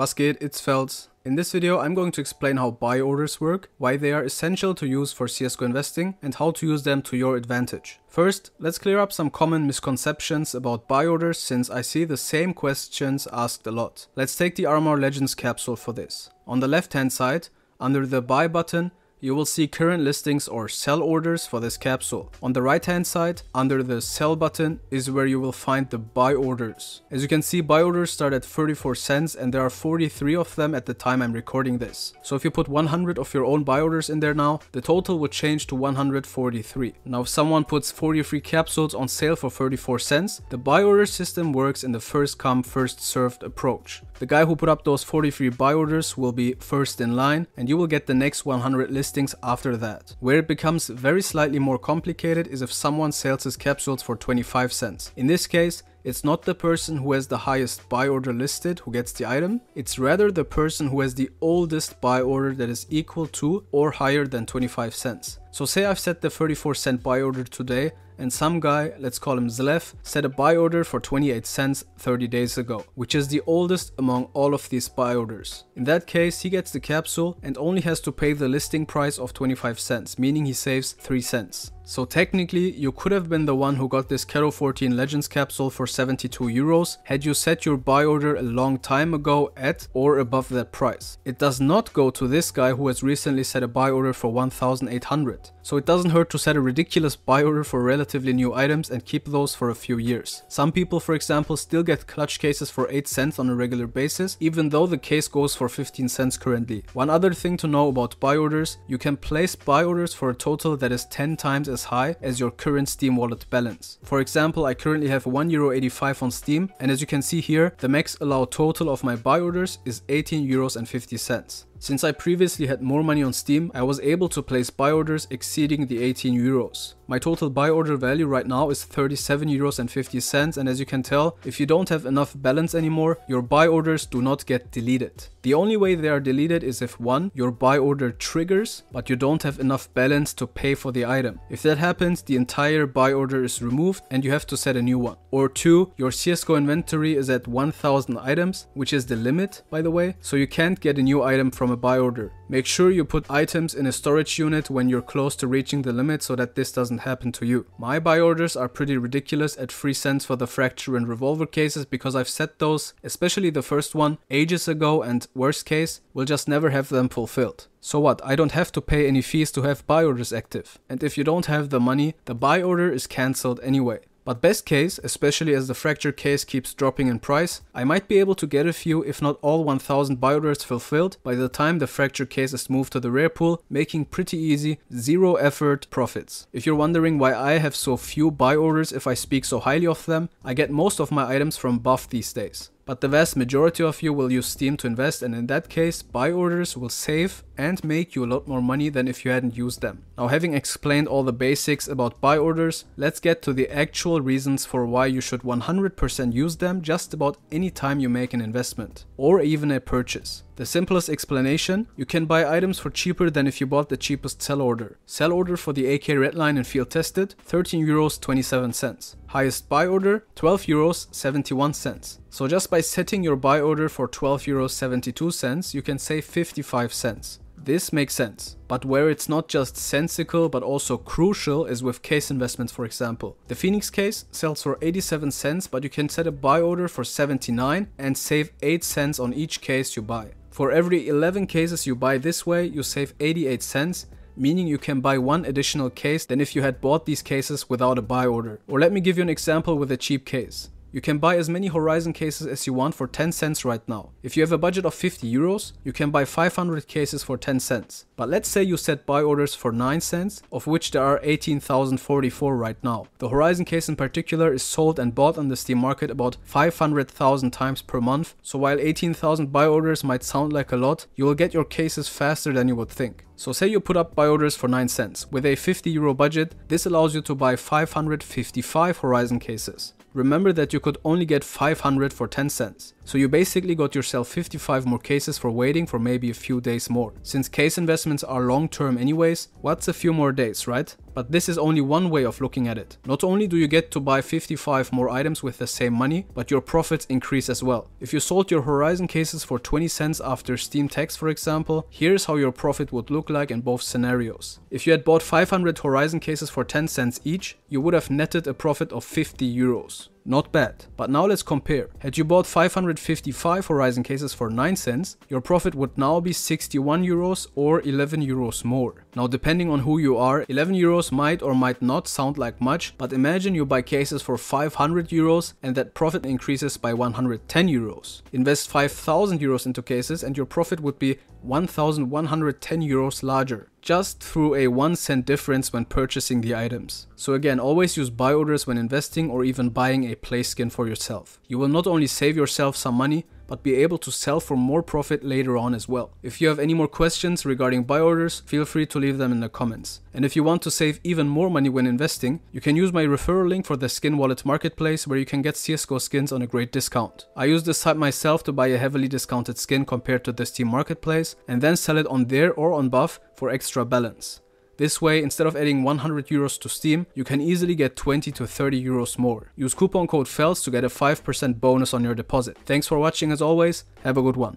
Was geht, it's Felds. In this video I'm going to explain how buy orders work, why they are essential to use for CSGO investing and how to use them to your advantage. First, let's clear up some common misconceptions about buy orders since I see the same questions asked a lot. Let's take the Armor Legends capsule for this. On the left hand side, under the buy button, you will see current listings or sell orders for this capsule. On the right hand side, under the sell button is where you will find the buy orders. As you can see, buy orders start at 34 cents and there are 43 of them at the time I'm recording this. So if you put 100 of your own buy orders in there now, the total would change to 143. Now if someone puts 43 capsules on sale for 34 cents, the buy order system works in the first come first served approach. The guy who put up those 43 buy orders will be first in line and you will get the next 100 listings listings after that. Where it becomes very slightly more complicated is if someone sells his capsules for 25 cents. In this case, it's not the person who has the highest buy order listed who gets the item, it's rather the person who has the oldest buy order that is equal to or higher than 25 cents. So say I've set the 34 cent buy order today and some guy, let's call him Zlef, set a buy order for 28 cents 30 days ago, which is the oldest among all of these buy orders. In that case, he gets the capsule and only has to pay the listing price of 25 cents, meaning he saves 3 cents. So technically, you could have been the one who got this Kero 14 Legends capsule for 72 euros had you set your buy order a long time ago at or above that price. It does not go to this guy who has recently set a buy order for 1800. So it doesn't hurt to set a ridiculous buy order for relatively new items and keep those for a few years. Some people for example still get clutch cases for 8 cents on a regular basis even though the case goes for 15 cents currently. One other thing to know about buy orders, you can place buy orders for a total that is 10 times as high as your current Steam wallet balance. For example, I currently have €1.85 on Steam and as you can see here, the max allowed total of my buy orders is €18.50. Since I previously had more money on Steam, I was able to place buy orders exceeding the 18 euros. My total buy order value right now is 37 euros and 50 cents and as you can tell, if you don't have enough balance anymore, your buy orders do not get deleted. The only way they are deleted is if 1. Your buy order triggers, but you don't have enough balance to pay for the item. If that happens, the entire buy order is removed and you have to set a new one. Or 2. Your CSGO inventory is at 1000 items, which is the limit by the way, so you can't get a new item from from a buy order. Make sure you put items in a storage unit when you're close to reaching the limit so that this doesn't happen to you. My buy orders are pretty ridiculous at 3 cents for the fracture and revolver cases because I've set those, especially the first one, ages ago and worst case, will just never have them fulfilled. So what, I don't have to pay any fees to have buy orders active. And if you don't have the money, the buy order is cancelled anyway. But best case, especially as the fracture case keeps dropping in price, I might be able to get a few if not all 1000 orders fulfilled by the time the fracture case is moved to the rare pool, making pretty easy, zero effort profits. If you're wondering why I have so few buy orders if I speak so highly of them, I get most of my items from Buff these days but the vast majority of you will use Steam to invest and in that case buy orders will save and make you a lot more money than if you hadn't used them. Now having explained all the basics about buy orders, let's get to the actual reasons for why you should 100% use them just about any time you make an investment or even a purchase. The simplest explanation, you can buy items for cheaper than if you bought the cheapest sell order. Sell order for the AK Redline and field tested, 13 euros 27 cents. Highest buy order, 12 euros 71 cents. So just by setting your buy order for 12 euros 72 cents, you can save 55 cents. This makes sense. But where it's not just sensical but also crucial is with case investments for example. The Phoenix case sells for 87 cents but you can set a buy order for 79 and save 8 cents on each case you buy. For every 11 cases you buy this way, you save 88 cents meaning you can buy one additional case than if you had bought these cases without a buy order. Or let me give you an example with a cheap case. You can buy as many Horizon cases as you want for 10 cents right now. If you have a budget of 50 euros, you can buy 500 cases for 10 cents. But let's say you set buy orders for 9 cents, of which there are 18,044 right now. The Horizon case in particular is sold and bought on the Steam market about 500,000 times per month, so while 18,000 buy orders might sound like a lot, you will get your cases faster than you would think. So say you put up buy orders for 9 cents. With a 50 euro budget, this allows you to buy 555 Horizon cases. Remember that you could only get 500 for 10 cents. So you basically got yourself 55 more cases for waiting for maybe a few days more. Since case investments are long term anyways, what's a few more days, right? But this is only one way of looking at it. Not only do you get to buy 55 more items with the same money, but your profits increase as well. If you sold your Horizon cases for 20 cents after Steam tax for example, here's how your profit would look like in both scenarios. If you had bought 500 Horizon cases for 10 cents each, you would have netted a profit of 50 euros. Not bad. But now let's compare. Had you bought 555 Horizon cases for 9 cents, your profit would now be 61 euros or 11 euros more. Now depending on who you are, 11 euros might or might not sound like much, but imagine you buy cases for 500 euros and that profit increases by 110 euros. Invest 5000 euros into cases and your profit would be 1110 euros larger, just through a 1 cent difference when purchasing the items. So again, always use buy orders when investing or even buying a play skin for yourself. You will not only save yourself some money, but be able to sell for more profit later on as well. If you have any more questions regarding buy orders, feel free to leave them in the comments. And if you want to save even more money when investing, you can use my referral link for the Skin Wallet marketplace where you can get CSGO skins on a great discount. I use this site myself to buy a heavily discounted skin compared to the Steam marketplace and then sell it on there or on Buff for extra balance. This way, instead of adding 100 euros to Steam, you can easily get 20 to 30 euros more. Use coupon code FELS to get a 5% bonus on your deposit. Thanks for watching as always, have a good one.